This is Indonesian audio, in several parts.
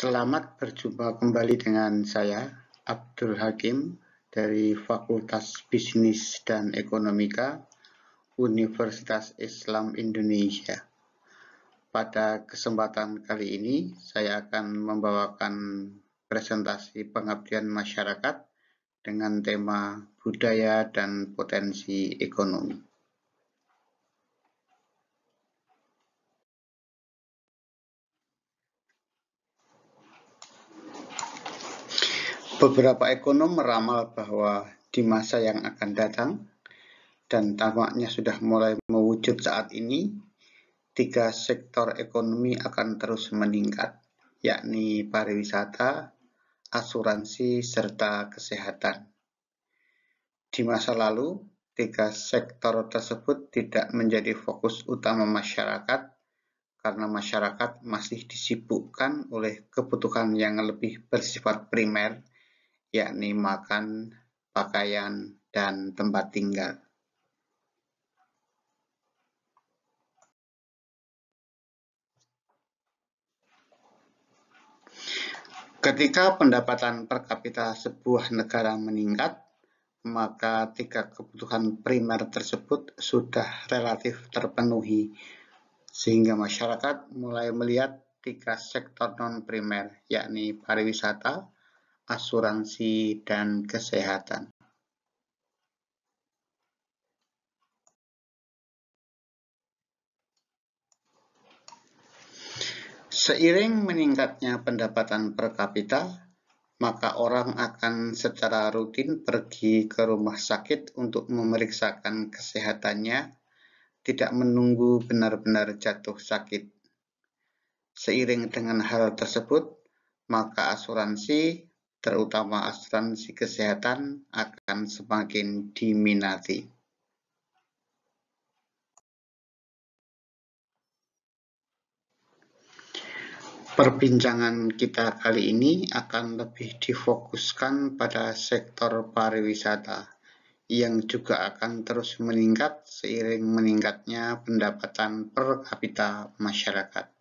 Selamat berjumpa kembali dengan saya, Abdul Hakim, dari Fakultas Bisnis dan Ekonomika, Universitas Islam Indonesia. Pada kesempatan kali ini, saya akan membawakan presentasi pengabdian masyarakat dengan tema budaya dan potensi ekonomi. Beberapa ekonom meramal bahwa di masa yang akan datang, dan tampaknya sudah mulai mewujud saat ini, tiga sektor ekonomi akan terus meningkat, yakni pariwisata, asuransi, serta kesehatan. Di masa lalu, tiga sektor tersebut tidak menjadi fokus utama masyarakat karena masyarakat masih disibukkan oleh kebutuhan yang lebih bersifat primer yakni makan, pakaian, dan tempat tinggal. Ketika pendapatan per kapita sebuah negara meningkat, maka tiga kebutuhan primer tersebut sudah relatif terpenuhi, sehingga masyarakat mulai melihat tiga sektor non-primer, yakni pariwisata, asuransi, dan kesehatan. Seiring meningkatnya pendapatan per kapita, maka orang akan secara rutin pergi ke rumah sakit untuk memeriksakan kesehatannya, tidak menunggu benar-benar jatuh sakit. Seiring dengan hal tersebut, maka asuransi terutama asuransi kesehatan, akan semakin diminati. Perbincangan kita kali ini akan lebih difokuskan pada sektor pariwisata, yang juga akan terus meningkat seiring meningkatnya pendapatan per kapita masyarakat.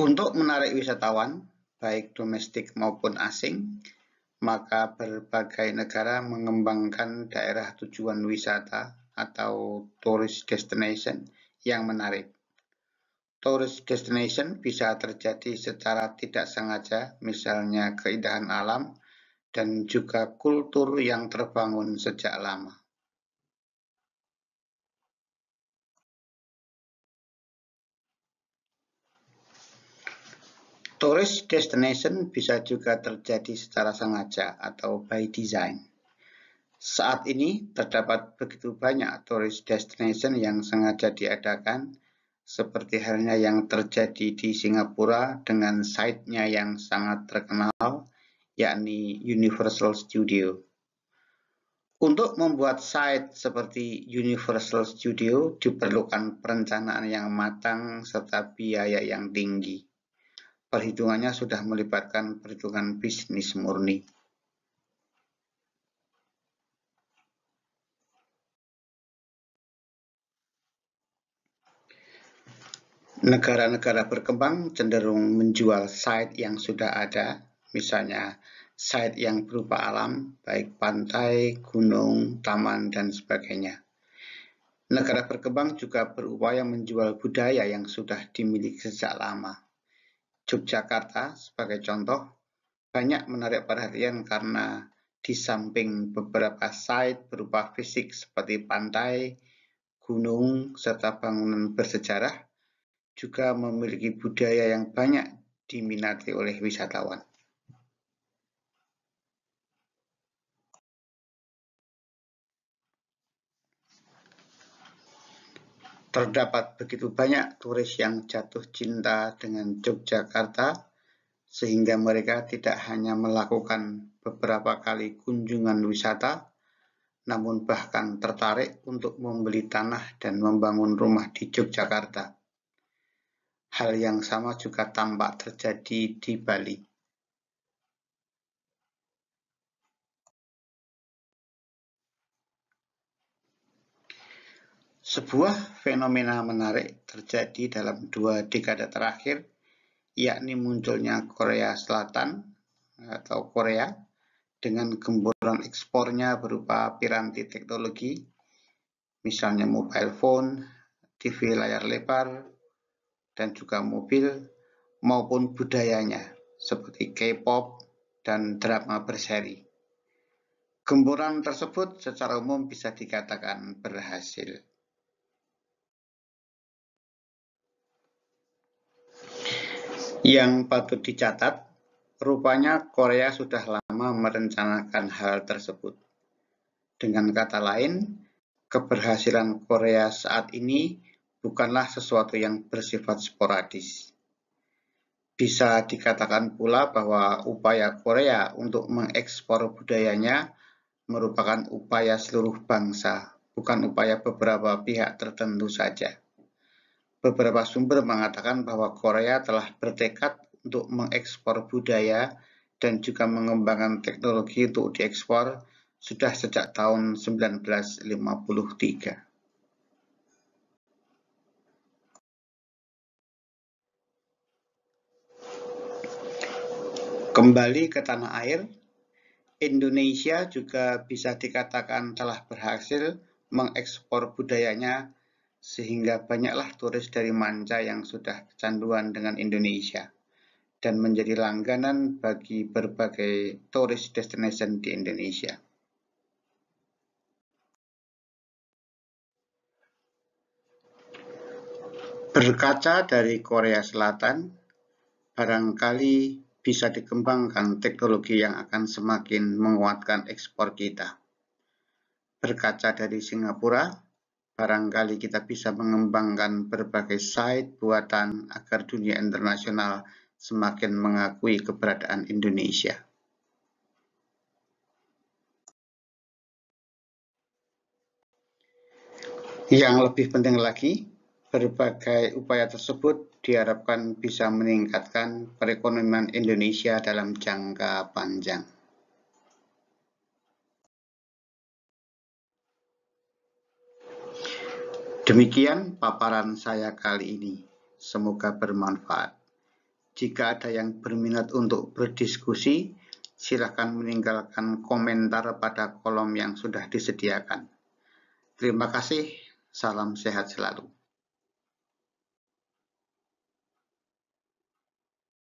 Untuk menarik wisatawan, baik domestik maupun asing, maka berbagai negara mengembangkan daerah tujuan wisata atau tourist destination yang menarik. Tourist destination bisa terjadi secara tidak sengaja, misalnya keindahan alam dan juga kultur yang terbangun sejak lama. Tourist destination bisa juga terjadi secara sengaja atau by design. Saat ini terdapat begitu banyak tourist destination yang sengaja diadakan, seperti halnya yang terjadi di Singapura dengan site-nya yang sangat terkenal, yakni Universal Studio. Untuk membuat site seperti Universal Studio diperlukan perencanaan yang matang serta biaya yang tinggi perhitungannya sudah melibatkan perhitungan bisnis murni. Negara-negara berkembang cenderung menjual site yang sudah ada, misalnya site yang berupa alam, baik pantai, gunung, taman, dan sebagainya. Negara berkembang juga berupaya menjual budaya yang sudah dimiliki sejak lama. Yogyakarta sebagai contoh banyak menarik perhatian karena di samping beberapa site berupa fisik seperti pantai, gunung, serta bangunan bersejarah, juga memiliki budaya yang banyak diminati oleh wisatawan. terdapat begitu banyak turis yang jatuh cinta dengan Yogyakarta sehingga mereka tidak hanya melakukan beberapa kali kunjungan wisata, namun bahkan tertarik untuk membeli tanah dan membangun rumah di Yogyakarta. Hal yang sama juga tampak terjadi di Bali. Sebuah fenomena menarik terjadi dalam dua dekade terakhir, yakni munculnya Korea Selatan eh, atau Korea dengan gemburan ekspornya berupa piranti teknologi, misalnya mobile phone, TV layar lebar, dan juga mobil, maupun budayanya seperti K-pop dan drama berseri. Gemburan tersebut secara umum bisa dikatakan berhasil. Yang patut dicatat, rupanya Korea sudah lama merencanakan hal tersebut. Dengan kata lain, keberhasilan Korea saat ini bukanlah sesuatu yang bersifat sporadis. Bisa dikatakan pula bahwa upaya Korea untuk mengekspor budayanya merupakan upaya seluruh bangsa, bukan upaya beberapa pihak tertentu saja. Beberapa sumber mengatakan bahwa Korea telah bertekad untuk mengekspor budaya dan juga mengembangkan teknologi untuk diekspor sudah sejak tahun 1953. Kembali ke tanah air, Indonesia juga bisa dikatakan telah berhasil mengekspor budayanya sehingga banyaklah turis dari manca yang sudah kecanduan dengan Indonesia dan menjadi langganan bagi berbagai turis destination di Indonesia. Berkaca dari Korea Selatan, barangkali bisa dikembangkan teknologi yang akan semakin menguatkan ekspor kita. Berkaca dari Singapura, barangkali kita bisa mengembangkan berbagai site buatan agar dunia internasional semakin mengakui keberadaan Indonesia. Yang lebih penting lagi, berbagai upaya tersebut diharapkan bisa meningkatkan perekonomian Indonesia dalam jangka panjang. Demikian paparan saya kali ini. Semoga bermanfaat. Jika ada yang berminat untuk berdiskusi, silahkan meninggalkan komentar pada kolom yang sudah disediakan. Terima kasih, salam sehat selalu.